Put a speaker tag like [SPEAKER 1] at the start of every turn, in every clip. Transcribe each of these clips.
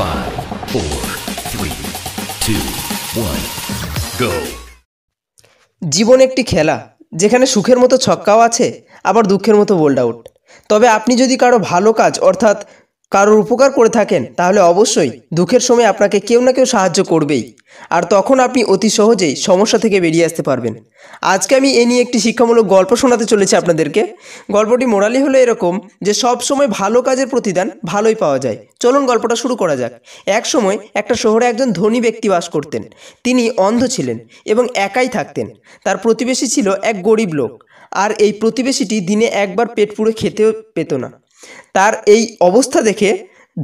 [SPEAKER 1] Five, four, three, two, one, go. জীবন একটি খেলা যেখানে সুখের মতো ছক্কাও আছে আবার দুঃখের মতো বোল্ড আউট তবে আপনি যদি কারো ভালো কাজ অর্থাৎ কারোর উপকার করে থাকেন তাহলে অবশ্যই দুঃখের সময় আপনাকে কেউ না কেউ সাহায্য করবেই আর তখন আপনি অতি সহজেই সমস্যা থেকে বেরিয়ে আসতে পারবেন আজকে আমি এ নিয়ে একটি শিক্ষামূলক গল্প শোনাতে চলেছি আপনাদেরকে গল্পটি মোরালি হলো এরকম যে সব সময় ভালো কাজের প্রতিদান ভালোই পাওয়া যায় চলুন গল্পটা শুরু করা যাক এক সময় একটা শহরে একজন ধনী ব্যক্তি বাস করতেন তিনি অন্ধ ছিলেন এবং একাই থাকতেন তার প্রতিবেশী ছিল এক গরিব লোক আর এই প্রতিবেশীটি দিনে একবার পেট পুড়ে খেতেও পেত না তার এই অবস্থা দেখে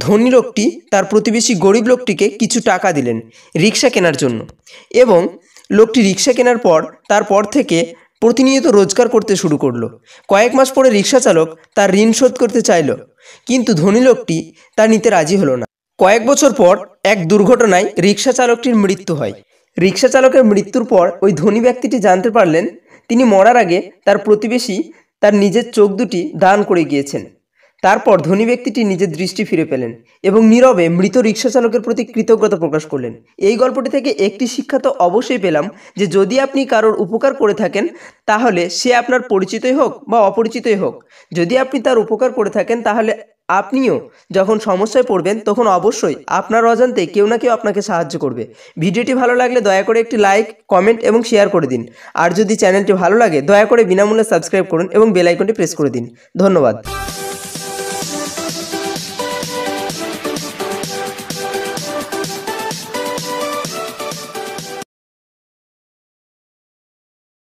[SPEAKER 1] ধনী লোকটি তার প্রতিবেশী গরিব লোকটিকে কিছু টাকা দিলেন রিক্সা কেনার জন্য এবং লোকটি রিক্সা কেনার পর তারপর থেকে প্রতিনিয়ত রোজগার করতে শুরু করলো কয়েক মাস পরে রিক্সা চালক তার ঋণ শোধ করতে চাইল কিন্তু ধনী লোকটি তা নিতে রাজি হলো না কয়েক বছর পর এক দুর্ঘটনায় রিক্সা চালকটির মৃত্যু হয় রিক্সা চালকের মৃত্যুর পর ওই ধনী ব্যক্তিটি জানতে পারলেন তিনি মরার আগে তার প্রতিবেশী তার নিজের চোখ দুটি দান করে গিয়েছেন তারপর ধনী ব্যক্তিটি নিজের দৃষ্টি ফিরে পেলেন এবং নীরবে মৃত রিক্সা চালকের প্রতি কৃতজ্ঞতা প্রকাশ করলেন এই গল্পটি থেকে একটি শিক্ষা তো অবশ্যই পেলাম যে যদি আপনি কারোর উপকার করে থাকেন তাহলে সে আপনার পরিচিতই হোক বা অপরিচিতই হোক যদি আপনি তার উপকার করে থাকেন তাহলে আপনিও যখন সমস্যায় পড়বেন তখন অবশ্যই আপনার অজান্তে কেউ না কেউ আপনাকে সাহায্য করবে ভিডিওটি ভালো লাগলে দয়া করে একটি লাইক কমেন্ট এবং শেয়ার করে দিন আর যদি চ্যানেলটি ভালো লাগে দয়া করে বিনামূল্যে সাবস্ক্রাইব করুন এবং বেলাইকনটি প্রেস করে দিন ধন্যবাদ